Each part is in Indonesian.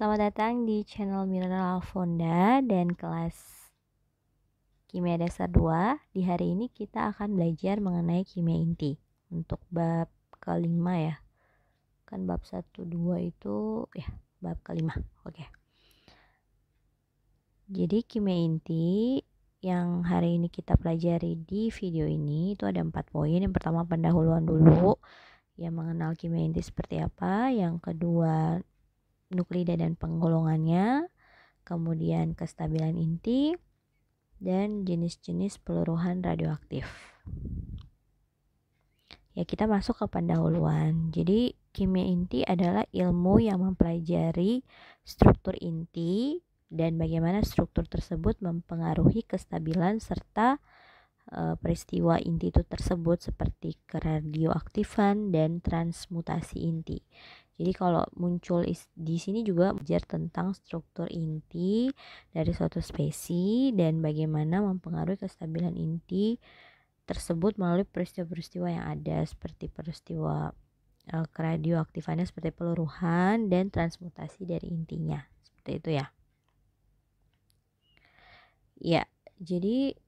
Selamat datang di channel Mineral Fonda dan kelas Kimia Dasar 2. Di hari ini kita akan belajar mengenai kimia inti untuk bab kelima ya. Kan bab 1 2 itu ya, bab kelima. Oke. Jadi kimia inti yang hari ini kita pelajari di video ini itu ada empat poin. Yang pertama pendahuluan dulu, ya mengenal kimia inti seperti apa. Yang kedua nuklida dan penggolongannya, kemudian kestabilan inti, dan jenis-jenis peluruhan radioaktif. Ya, kita masuk ke pendahuluan. Jadi, kimia inti adalah ilmu yang mempelajari struktur inti dan bagaimana struktur tersebut mempengaruhi kestabilan serta e, peristiwa inti itu tersebut seperti keradioaktifan dan transmutasi inti. Jadi kalau muncul di sini juga belajar tentang struktur inti dari suatu spesies dan bagaimana mempengaruhi kestabilan inti tersebut melalui peristiwa-peristiwa yang ada seperti peristiwa uh, radioaktifannya seperti peluruhan dan transmutasi dari intinya seperti itu ya ya jadi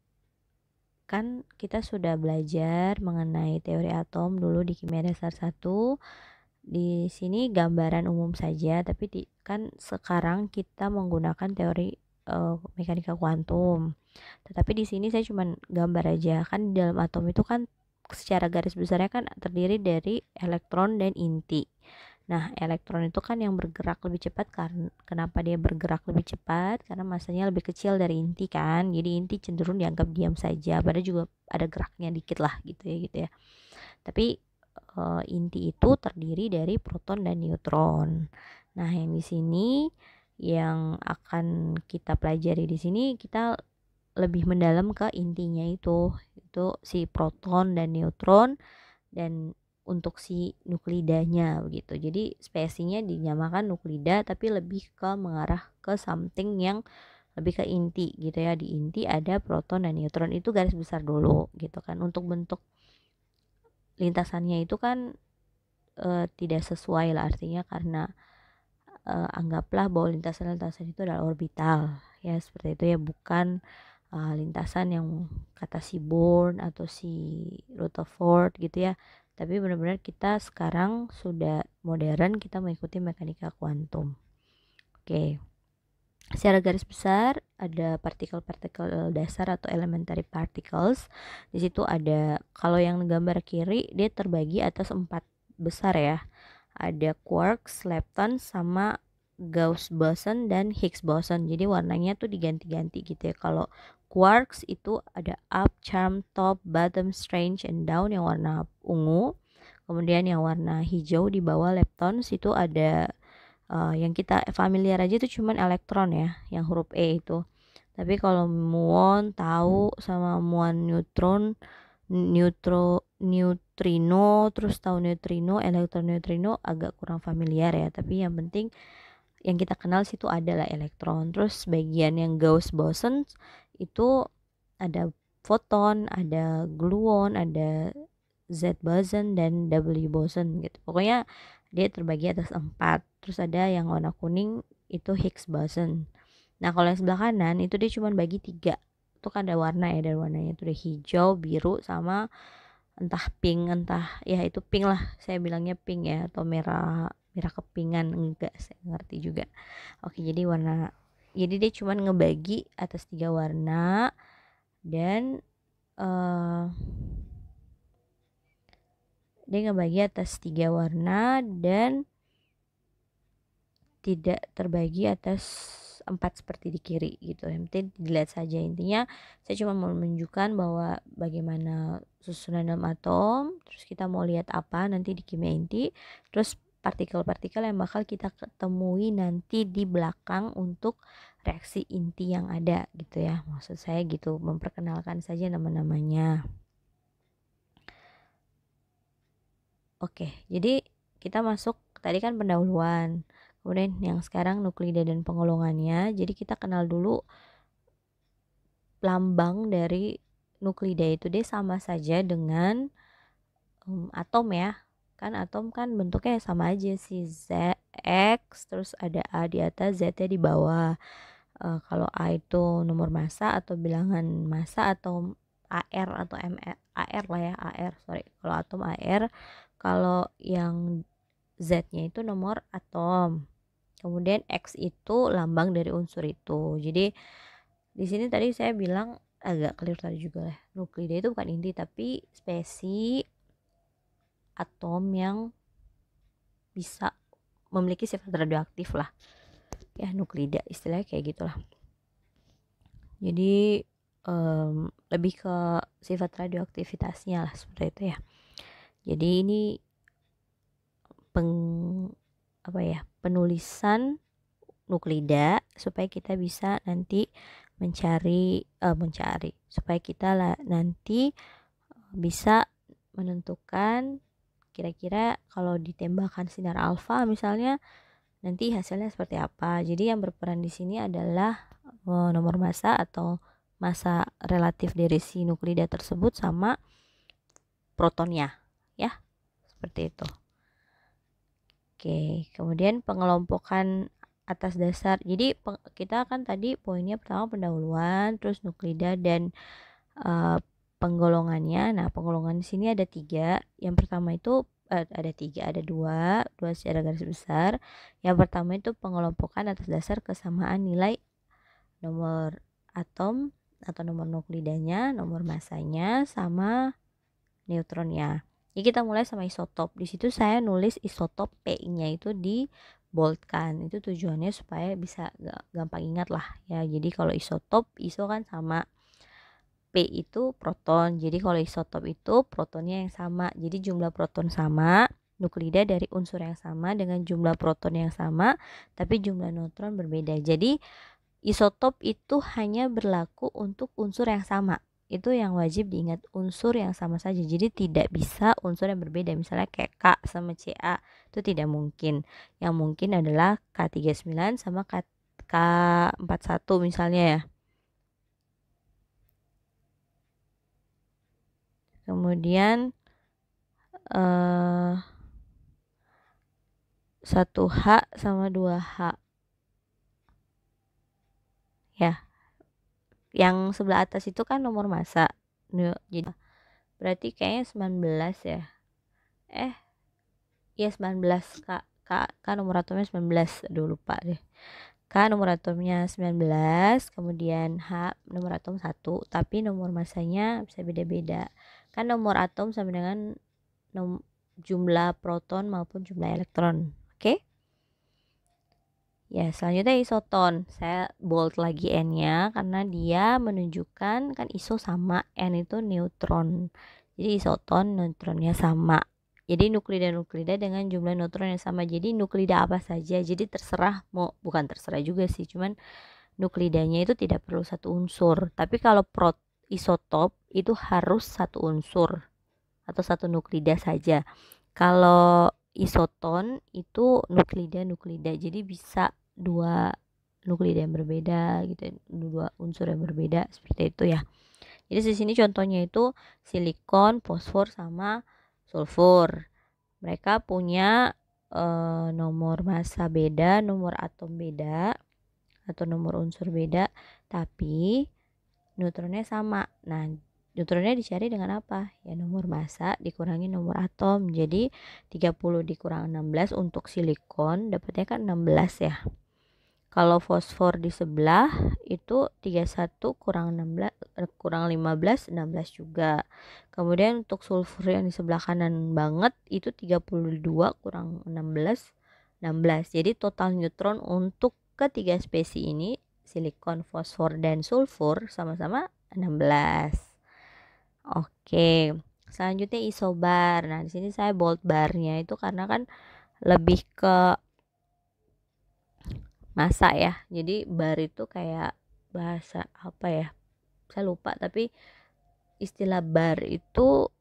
kan kita sudah belajar mengenai teori atom dulu di kimia dasar 1 di sini gambaran umum saja tapi di, kan sekarang kita menggunakan teori uh, mekanika kuantum tetapi di sini saya cuma gambar aja kan di dalam atom itu kan secara garis besarnya kan terdiri dari elektron dan inti nah elektron itu kan yang bergerak lebih cepat karena kenapa dia bergerak lebih cepat karena masanya lebih kecil dari inti kan jadi inti cenderung dianggap diam saja padahal juga ada geraknya dikit lah gitu ya gitu ya tapi uh, inti itu terdiri dari proton dan neutron. Nah, yang di sini yang akan kita pelajari di sini kita lebih mendalam ke intinya itu, itu si proton dan neutron dan untuk si nuklidanya begitu. Jadi spesinya dinamakan nuklida tapi lebih ke mengarah ke something yang lebih ke inti gitu ya. Di inti ada proton dan neutron itu garis besar dulu gitu kan untuk bentuk lintasannya itu kan e, tidak sesuai lah artinya karena e, anggaplah bahwa lintasan-lintasan itu adalah orbital ya seperti itu ya bukan e, lintasan yang kata si Born atau si Rutherford gitu ya tapi benar-benar kita sekarang sudah modern kita mengikuti mekanika kuantum oke okay. Secara garis besar ada partikel-partikel dasar atau elementary particles. Di situ ada kalau yang gambar kiri dia terbagi atas empat besar ya. Ada quarks, lepton, sama Gauss boson dan Higgs boson. Jadi warnanya tuh diganti-ganti gitu ya. Kalau quarks itu ada up, charm, top, bottom, strange, and down yang warna ungu. Kemudian yang warna hijau di bawah leptons itu ada uh, yang kita familiar aja itu cuman elektron ya yang huruf E itu tapi kalau muon tahu sama muon neutron neutro neutrino terus tahu neutrino elektron neutrino agak kurang familiar ya tapi yang penting yang kita kenal situ adalah elektron terus bagian yang Gauss boson itu ada foton ada gluon ada Z boson dan W boson gitu pokoknya dia terbagi atas empat terus ada yang warna kuning itu Higgs boson nah kalau yang sebelah kanan itu dia cuma bagi tiga itu kan ada warna ya dan warnanya itu ada hijau biru sama entah pink entah ya itu pink lah saya bilangnya pink ya atau merah merah kepingan enggak saya ngerti juga oke jadi warna jadi dia cuma ngebagi atas tiga warna dan uh, dia ngebagi atas tiga warna dan tidak terbagi atas empat seperti di kiri gitu yang penting dilihat saja intinya saya cuma mau menunjukkan bahwa bagaimana susunan dalam atom terus kita mau lihat apa nanti di kimia inti terus partikel-partikel yang bakal kita ketemui nanti di belakang untuk reaksi inti yang ada gitu ya maksud saya gitu memperkenalkan saja nama-namanya Oke, jadi kita masuk tadi kan pendahuluan. Kemudian yang sekarang nuklida dan pengolongannya. Jadi kita kenal dulu lambang dari nuklida itu deh sama saja dengan um, atom ya. Kan atom kan bentuknya sama aja si Z, X, terus ada A di atas, Z di bawah. Uh, kalau A itu nomor massa atau bilangan massa atau AR atau MR, AR lah ya, AR, sorry. Kalau atom AR, kalau yang Z-nya itu nomor atom. Kemudian X itu lambang dari unsur itu. Jadi di sini tadi saya bilang agak clear tadi juga lah. Nuklida itu bukan inti tapi spesi atom yang bisa memiliki sifat radioaktif lah. Ya, nuklida istilahnya kayak gitulah. Jadi um, lebih ke sifat radioaktivitasnya lah seperti itu ya. Jadi ini peng apa ya penulisan nuklida supaya kita bisa nanti mencari uh, mencari supaya kita lah, nanti e, bisa menentukan kira-kira kalau ditembakkan sinar alfa misalnya nanti hasilnya seperti apa. Jadi yang berperan di sini adalah e, nomor massa atau massa relatif dari si nuklida tersebut sama protonnya seperti itu oke kemudian pengelompokan atas dasar jadi kita akan tadi poinnya pertama pendahuluan terus nuklida dan uh, penggolongannya nah penggolongan di sini ada tiga yang pertama itu uh, ada tiga ada dua dua secara garis besar yang pertama itu pengelompokan atas dasar kesamaan nilai nomor atom atau nomor nuklidanya, nomor masanya, sama neutronnya. Ya kita mulai sama isotop. Di situ saya nulis isotop P-nya itu di boldkan. Itu tujuannya supaya bisa gampang ingat lah ya. Jadi kalau isotop, iso kan sama P itu proton. Jadi kalau isotop itu protonnya yang sama. Jadi jumlah proton sama, nuklida dari unsur yang sama dengan jumlah proton yang sama, tapi jumlah neutron berbeda. Jadi isotop itu hanya berlaku untuk unsur yang sama itu yang wajib diingat unsur yang sama saja. Jadi tidak bisa unsur yang berbeda. Misalnya kayak K sama CA itu tidak mungkin. Yang mungkin adalah K39 sama K, K41 misalnya ya. Kemudian eh uh, 1H sama 2H. Ya, yang sebelah atas itu kan nomor masa jadi berarti kayaknya 19 ya eh ya 19 kak kak kan nomor atomnya 19 aduh lupa deh K nomor atomnya 19 kemudian H nomor atom 1 tapi nomor masanya bisa beda-beda kan nomor atom sama dengan nom jumlah proton maupun jumlah elektron oke okay? Ya, selanjutnya isoton. Saya bold lagi N-nya karena dia menunjukkan kan iso sama N itu neutron. Jadi isoton neutronnya sama. Jadi nuklida nuklida dengan jumlah neutron yang sama. Jadi nuklida apa saja. Jadi terserah mau bukan terserah juga sih, cuman nuklidanya itu tidak perlu satu unsur. Tapi kalau prot isotop itu harus satu unsur atau satu nuklida saja. Kalau isoton itu nuklida nuklida. Jadi bisa dua nuklida yang berbeda gitu dua unsur yang berbeda seperti itu ya jadi di sini contohnya itu silikon fosfor sama sulfur mereka punya e, nomor massa beda nomor atom beda atau nomor unsur beda tapi neutronnya sama nah neutronnya dicari dengan apa ya nomor massa dikurangi nomor atom jadi 30 dikurang 16 untuk silikon dapatnya kan 16 ya kalau fosfor di sebelah itu 31 kurang 16 eh, kurang 15 16 juga. Kemudian untuk sulfur yang di sebelah kanan banget itu 32 kurang 16 16. Jadi total neutron untuk ketiga spesi ini silikon, fosfor dan sulfur sama-sama 16. Oke. Selanjutnya isobar. Nah, di sini saya bold barnya itu karena kan lebih ke masa ya jadi bar itu kayak bahasa apa ya saya lupa tapi istilah bar itu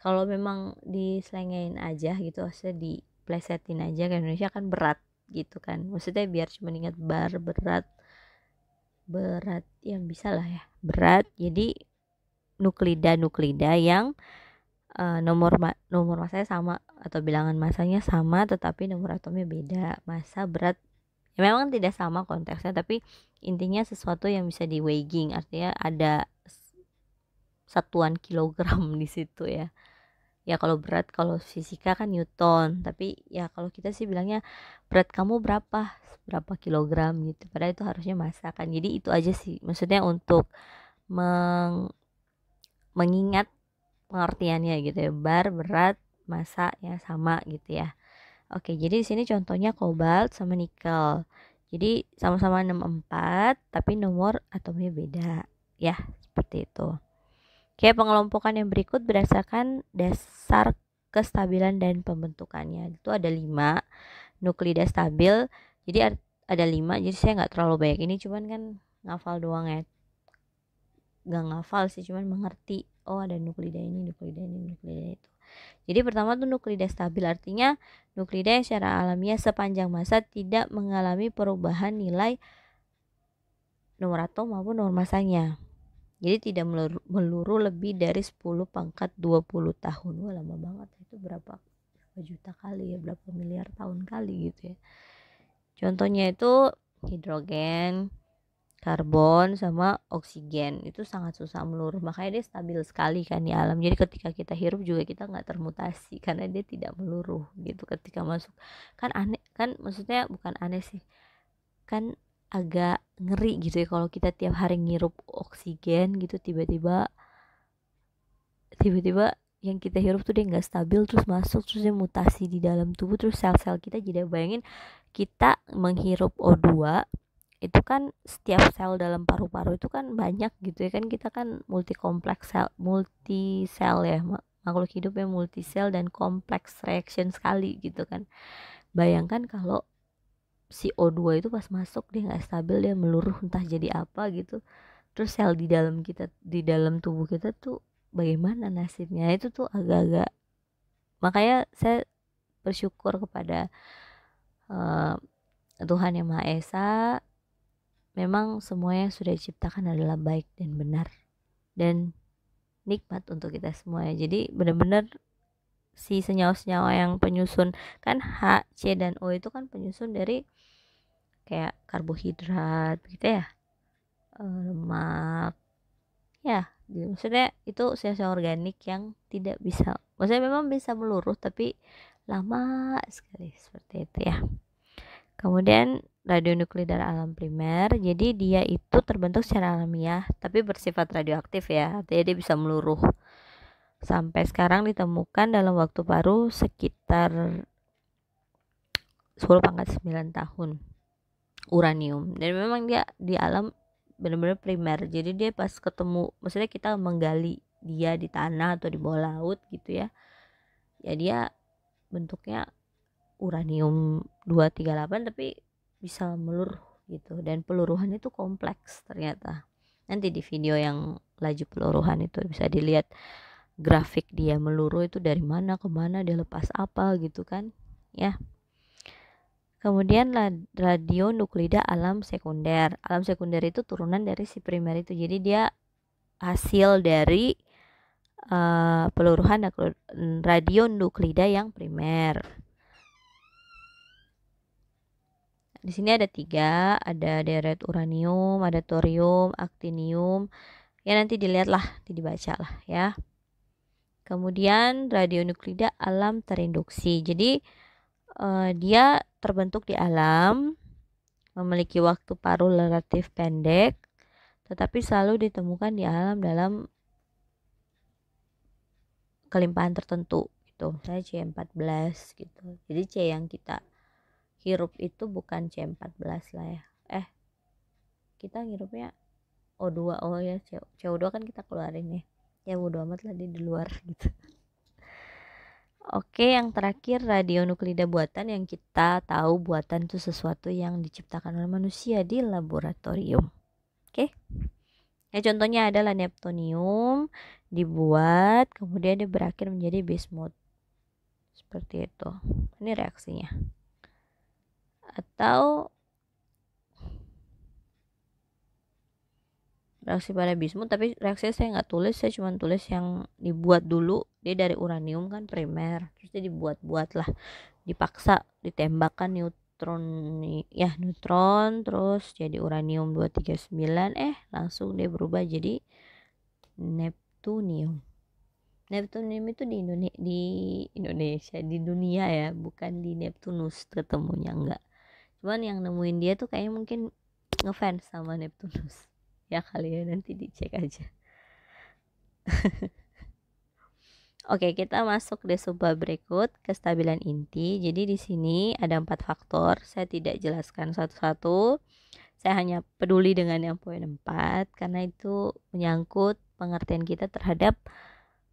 kalau memang diselengain aja gitu maksudnya diplesetin aja ke Indonesia kan berat gitu kan maksudnya biar cuma ingat bar berat berat yang bisa lah ya berat jadi nuklida nuklida yang uh, nomor ma nomor masanya sama atau bilangan masanya sama tetapi nomor atomnya beda masa berat ya memang tidak sama konteksnya tapi intinya sesuatu yang bisa di weighing artinya ada satuan kilogram di situ ya ya kalau berat kalau fisika kan newton tapi ya kalau kita sih bilangnya berat kamu berapa berapa kilogram gitu padahal itu harusnya masa kan jadi itu aja sih maksudnya untuk meng mengingat pengertiannya gitu ya bar berat masa ya sama gitu ya Oke, jadi di sini contohnya kobalt sama nikel. Jadi sama-sama 64 tapi nomor atomnya beda ya, seperti itu. Oke, pengelompokan yang berikut berdasarkan dasar kestabilan dan pembentukannya. Itu ada 5 nuklida stabil. Jadi ada 5, jadi saya nggak terlalu banyak ini cuman kan ngafal doang ya. Nggak ngafal sih, cuman mengerti. Oh, ada nuklida ini, nuklida ini, nuklida itu. Jadi pertama tuh nuklida stabil artinya nuklida yang secara alamiah sepanjang masa tidak mengalami perubahan nilai nomor atom maupun nomor masanya. Jadi tidak meluru, meluru lebih dari 10 pangkat 20 tahun. Wah lama banget itu berapa berapa juta kali ya, berapa miliar tahun kali gitu ya. Contohnya itu hidrogen, karbon sama oksigen itu sangat susah meluruh makanya dia stabil sekali kan di alam jadi ketika kita hirup juga kita nggak termutasi karena dia tidak meluruh gitu ketika masuk kan aneh kan maksudnya bukan aneh sih kan agak ngeri gitu ya kalau kita tiap hari ngirup oksigen gitu tiba-tiba tiba-tiba yang kita hirup tuh dia nggak stabil terus masuk terus dia mutasi di dalam tubuh terus sel-sel kita jadi bayangin kita menghirup O2 itu kan setiap sel dalam paru-paru itu kan banyak gitu ya kan kita kan multi kompleks sel multi sel ya makhluk hidup yang multi sel dan kompleks reaction sekali gitu kan bayangkan kalau si o 2 itu pas masuk dia nggak stabil dia meluruh entah jadi apa gitu terus sel di dalam kita di dalam tubuh kita tuh bagaimana nasibnya itu tuh agak-agak makanya saya bersyukur kepada uh, Tuhan yang Maha Esa memang semua yang sudah diciptakan adalah baik dan benar dan nikmat untuk kita semua ya jadi benar-benar si senyawa-senyawa yang penyusun kan H, C dan O itu kan penyusun dari kayak karbohidrat gitu ya eh, lemak ya maksudnya itu senyawa organik yang tidak bisa maksudnya memang bisa meluruh tapi lama sekali seperti itu ya kemudian radionuklida alam primer. Jadi dia itu terbentuk secara alamiah tapi bersifat radioaktif ya. Artinya dia bisa meluruh. Sampai sekarang ditemukan dalam waktu baru sekitar 10 pangkat 9 tahun uranium. Dan memang dia di alam benar-benar primer. Jadi dia pas ketemu, maksudnya kita menggali dia di tanah atau di bawah laut gitu ya. Ya dia bentuknya uranium 238 tapi bisa meluruh gitu dan peluruhan itu kompleks ternyata nanti di video yang laju peluruhan itu bisa dilihat grafik dia meluruh itu dari mana ke mana dia lepas apa gitu kan ya kemudian radionuklida alam sekunder alam sekunder itu turunan dari si primer itu jadi dia hasil dari uh, peluruhan radionuklida yang primer Di sini ada tiga, ada deret uranium, ada thorium, aktinium, Ya nanti dilihatlah, nanti dibaca lah ya. Kemudian radionuklida alam terinduksi. Jadi eh, dia terbentuk di alam, memiliki waktu paruh relatif pendek, tetapi selalu ditemukan di alam dalam kelimpahan tertentu gitu. Saya C14 gitu. Jadi C yang kita hirup itu bukan C14 lah ya eh kita ngirupnya O2 oh ya CO2 kan kita keluarin ya ya bodo amat lah di luar gitu Oke, yang terakhir radionuklida buatan yang kita tahu buatan itu sesuatu yang diciptakan oleh manusia di laboratorium. Oke. Ya contohnya adalah neptunium dibuat kemudian dia berakhir menjadi bismut. Seperti itu. Ini reaksinya atau reaksi pada bismut tapi reaksi saya nggak tulis saya cuma tulis yang dibuat dulu dia dari uranium kan primer terus dia dibuat-buat lah dipaksa ditembakkan neutron ya neutron terus jadi uranium 239 eh langsung dia berubah jadi neptunium neptunium itu di Indonesia di Indonesia di dunia ya bukan di Neptunus ketemunya enggak cuman yang nemuin dia tuh kayaknya mungkin ngefans sama Neptunus ya kali ya nanti dicek aja Oke, kita masuk di subbab berikut kestabilan inti. Jadi di sini ada empat faktor. Saya tidak jelaskan satu-satu. Saya hanya peduli dengan yang poin empat karena itu menyangkut pengertian kita terhadap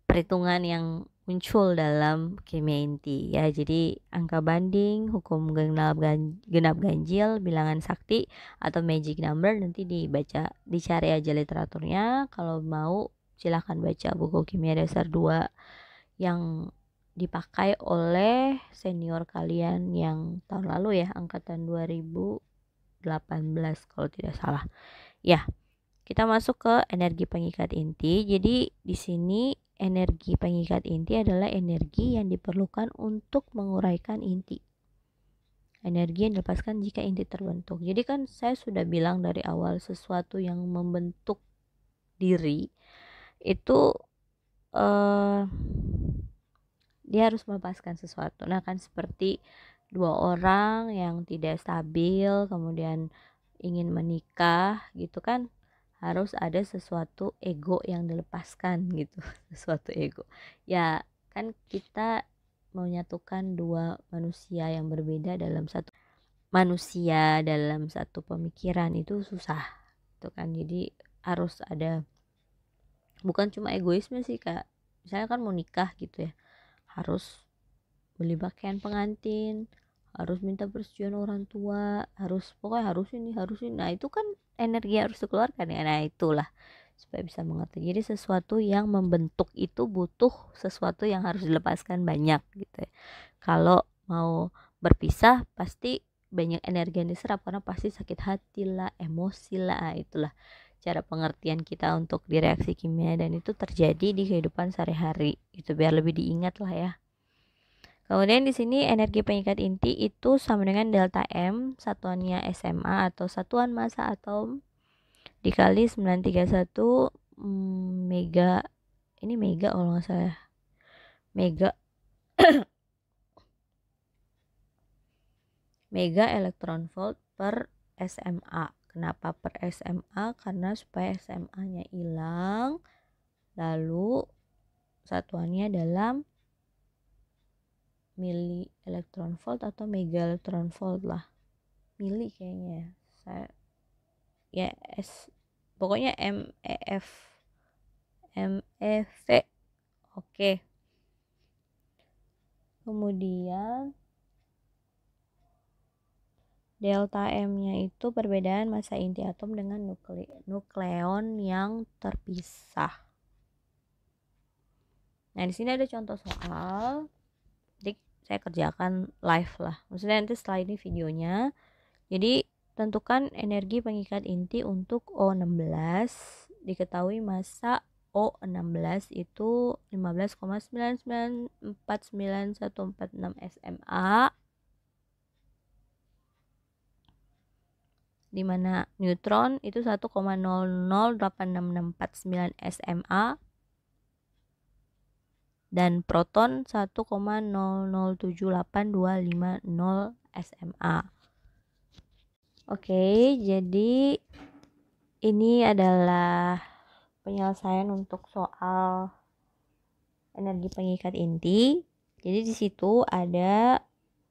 perhitungan yang muncul dalam kimia inti ya jadi angka banding hukum genap ganjil, genap ganjil bilangan sakti atau magic number nanti dibaca dicari aja literaturnya kalau mau silahkan baca buku kimia dasar 2 yang dipakai oleh senior kalian yang tahun lalu ya angkatan 2018 kalau tidak salah ya kita masuk ke energi pengikat inti jadi di sini Energi pengikat inti adalah energi yang diperlukan untuk menguraikan inti. Energi yang dilepaskan jika inti terbentuk. Jadi kan saya sudah bilang dari awal sesuatu yang membentuk diri itu eh, dia harus melepaskan sesuatu. Nah kan seperti dua orang yang tidak stabil kemudian ingin menikah gitu kan harus ada sesuatu ego yang dilepaskan gitu sesuatu ego ya kan kita menyatukan dua manusia yang berbeda dalam satu manusia dalam satu pemikiran itu susah itu kan jadi harus ada bukan cuma egoisme sih kak misalnya kan mau nikah gitu ya harus beli pakaian pengantin harus minta persetujuan orang tua harus pokoknya harus ini harus ini nah itu kan energi harus dikeluarkan ya nah itulah supaya bisa mengerti jadi sesuatu yang membentuk itu butuh sesuatu yang harus dilepaskan banyak gitu ya kalau mau berpisah pasti banyak energi yang diserap karena pasti sakit hati lah emosi lah nah, itulah cara pengertian kita untuk direaksi kimia dan itu terjadi di kehidupan sehari-hari itu biar lebih diingat lah ya Kemudian di sini energi pengikat inti itu sama dengan delta M, satuannya SMA atau satuan massa atom dikali 931 mm, mega ini mega kalau nggak salah. Ya. Mega mega elektron volt per SMA. Kenapa per SMA? Karena supaya SMA-nya hilang lalu satuannya dalam mili elektron volt atau mega elektron volt lah mili kayaknya ya. saya ya S pokoknya m m e f e v oke kemudian delta M-nya itu perbedaan massa inti atom dengan nukle nukleon yang terpisah. Nah, di sini ada contoh soal saya kerjakan live lah maksudnya nanti setelah ini videonya jadi tentukan energi pengikat inti untuk O16 diketahui masa O16 itu 15,9949146 SMA Dimana neutron itu 1,008649 SMA dan proton 1,0078250 SMA. Oke, jadi ini adalah penyelesaian untuk soal energi pengikat inti. Jadi di situ ada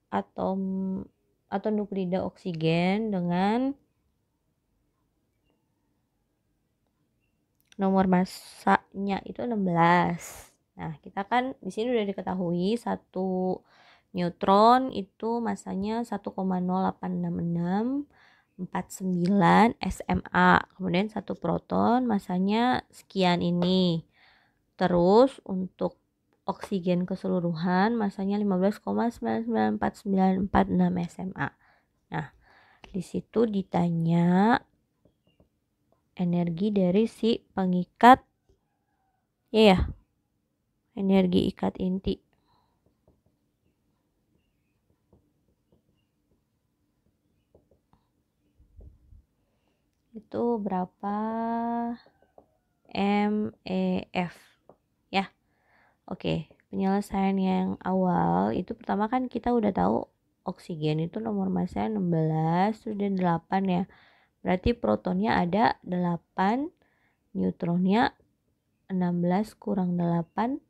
atom atau nuklida oksigen dengan nomor masanya itu 16 Nah, kita kan di sini udah diketahui satu neutron itu masanya 1,08664 SMA. Kemudian satu proton masanya sekian ini. Terus untuk oksigen keseluruhan masanya 15,994946 SMA. Nah, di situ ditanya energi dari si pengikat ya ya energi ikat inti itu berapa MEF ya oke penyelesaian yang awal itu pertama kan kita udah tahu oksigen itu nomor massa 16 sudah 8 ya berarti protonnya ada 8 neutronnya 16 kurang 8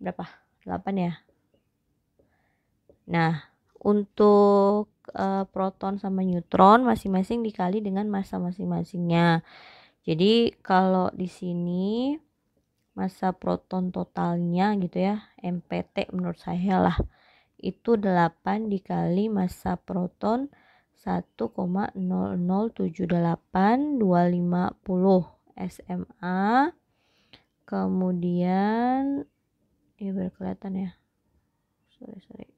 berapa? 8 ya. Nah, untuk e, proton sama neutron masing-masing dikali dengan massa masing-masingnya. Jadi kalau di sini massa proton totalnya gitu ya, MPT menurut saya lah itu 8 dikali massa proton lima puluh SMA kemudian ini iya, baru kelihatan ya sorry sorry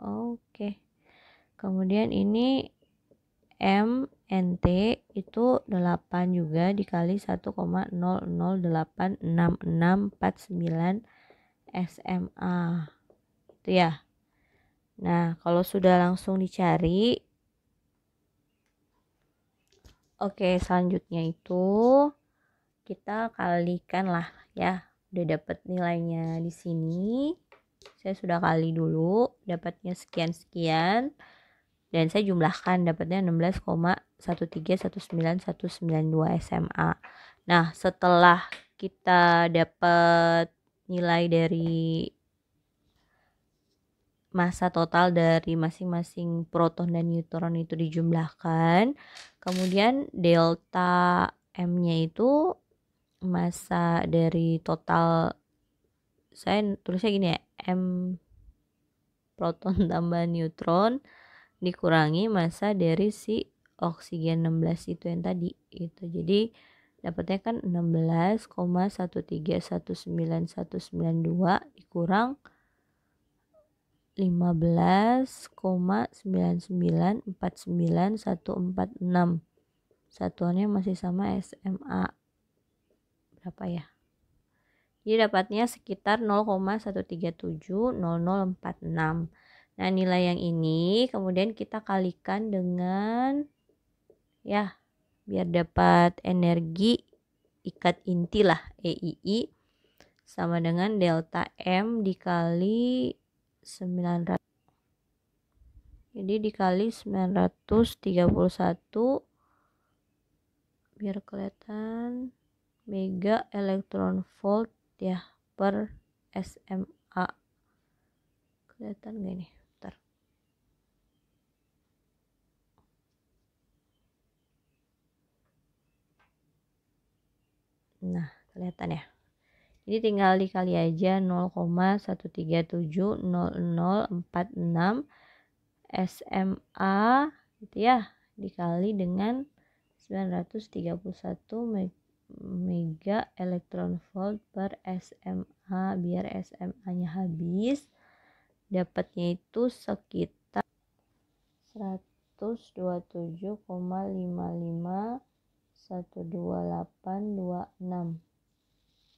oke kemudian ini M T itu 8 juga dikali sembilan SMA itu ya nah kalau sudah langsung dicari oke selanjutnya itu kita kalikan lah ya udah dapat nilainya di sini saya sudah kali dulu dapatnya sekian sekian dan saya jumlahkan dapatnya 16,1319192 SMA. Nah, setelah kita dapat nilai dari masa total dari masing-masing proton dan neutron itu dijumlahkan, kemudian delta M-nya itu masa dari total saya tulisnya gini ya M proton tambah neutron dikurangi masa dari si oksigen 16 itu yang tadi itu jadi dapatnya kan 16,1319192 dikurang 15,9949146 satuannya masih sama SMA berapa ya jadi dapatnya sekitar 0,1370046 nah nilai yang ini kemudian kita kalikan dengan ya biar dapat energi ikat inti lah EII sama dengan delta M dikali 900 jadi dikali 931 biar kelihatan mega elektron volt ya per SMA kelihatan gak nih bentar nah kelihatan ya jadi tinggal dikali aja 0,1370046 SMA gitu ya dikali dengan 931 mega mega elektron volt per SMA biar SMA nya habis dapatnya itu sekitar 127,5512826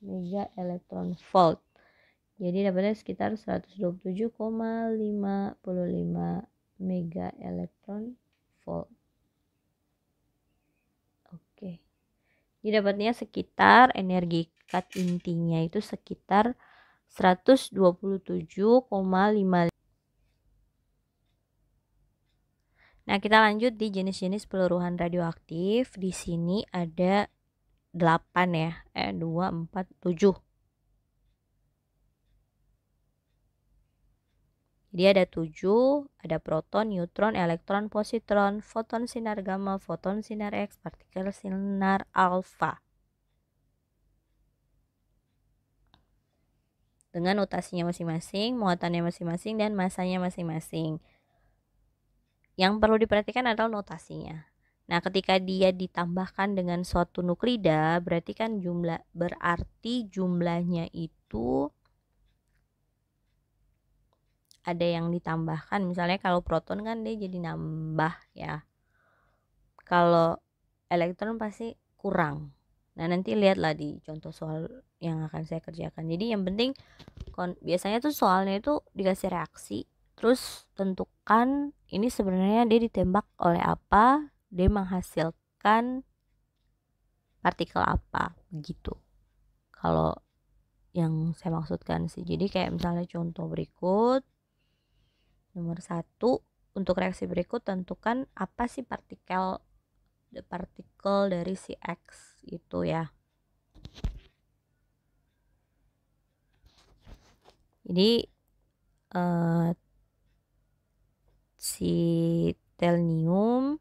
mega elektron volt jadi dapatnya sekitar 127,55 mega elektron volt didapatnya sekitar energi ikat intinya itu sekitar 127,5 Nah, kita lanjut di jenis-jenis peluruhan radioaktif. Di sini ada 8 ya, eh 2 4 7. Dia ada tujuh, ada proton, neutron, elektron, positron, foton sinar gamma, foton sinar X, partikel sinar alfa. Dengan notasinya masing-masing, muatannya masing-masing, dan masanya masing-masing. Yang perlu diperhatikan adalah notasinya. Nah, ketika dia ditambahkan dengan suatu nuklida, berarti kan jumlah berarti jumlahnya itu ada yang ditambahkan misalnya kalau proton kan dia jadi nambah ya kalau elektron pasti kurang nah nanti lihatlah di contoh soal yang akan saya kerjakan jadi yang penting biasanya tuh soalnya itu dikasih reaksi terus tentukan ini sebenarnya dia ditembak oleh apa dia menghasilkan partikel apa gitu kalau yang saya maksudkan sih. Jadi kayak misalnya contoh berikut Nomor satu, untuk reaksi berikut tentukan apa sih partikel partikel dari si X itu ya. Jadi uh, si telnium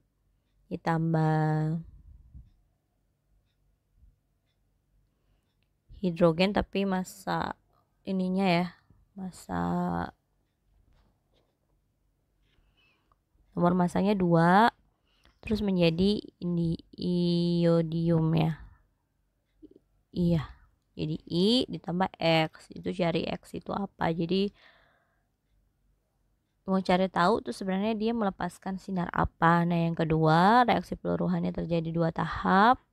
ditambah hidrogen tapi masa ininya ya masa nomor masanya 2 terus menjadi ini iodium ya iya jadi i ditambah x itu cari x itu apa jadi mau cari tahu tuh sebenarnya dia melepaskan sinar apa nah yang kedua reaksi peluruhannya terjadi dua tahap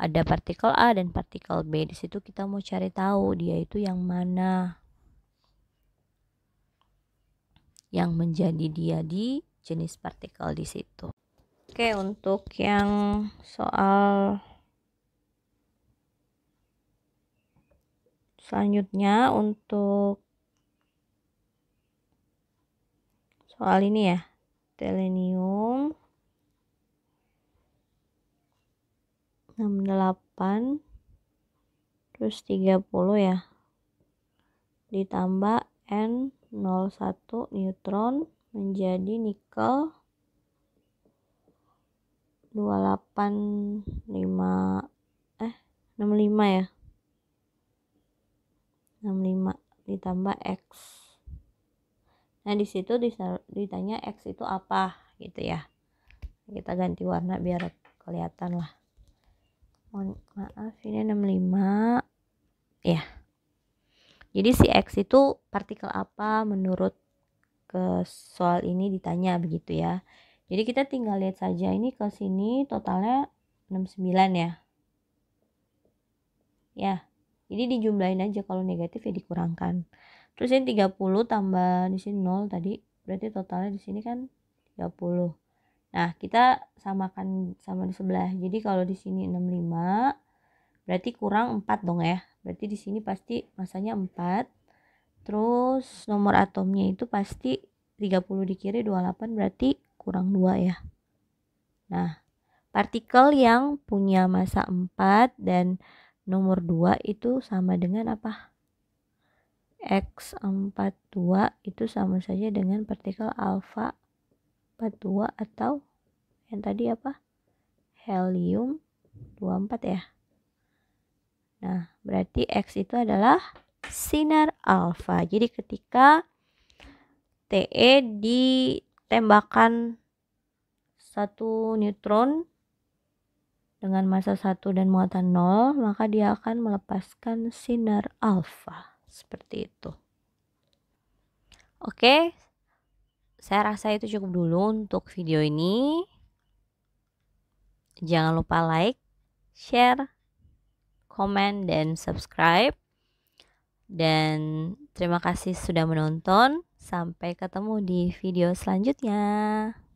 ada partikel A dan partikel B di situ kita mau cari tahu dia itu yang mana yang menjadi dia di jenis partikel di situ. Oke, untuk yang soal selanjutnya untuk soal ini ya, telenium 68 terus 30 ya ditambah N01 neutron menjadi nikel 285 eh 65 ya 65 ditambah X nah disitu ditanya X itu apa gitu ya kita ganti warna biar kelihatan lah mohon maaf ini 65 ya jadi si X itu partikel apa menurut ke soal ini ditanya begitu ya. Jadi kita tinggal lihat saja ini ke sini totalnya 69 ya. Ya, ini dijumlahin aja kalau negatif ya dikurangkan. Terus ini 30 tambah di sini 0 tadi berarti totalnya di sini kan 30. Nah, kita samakan sama di sebelah. Jadi kalau di sini 65 berarti kurang 4 dong ya. Berarti di sini pasti masanya 4 terus nomor atomnya itu pasti 30 kiri 28 berarti kurang 2 ya nah partikel yang punya masa 4 dan nomor 2 itu sama dengan apa X42 itu sama saja dengan partikel alfa 42 atau yang tadi apa helium 24 ya nah berarti X itu adalah sinar alfa. Jadi ketika TE ditembakkan satu neutron dengan massa satu dan muatan nol, maka dia akan melepaskan sinar alfa. Seperti itu. Oke, saya rasa itu cukup dulu untuk video ini. Jangan lupa like, share, comment, dan subscribe. Dan terima kasih sudah menonton. Sampai ketemu di video selanjutnya.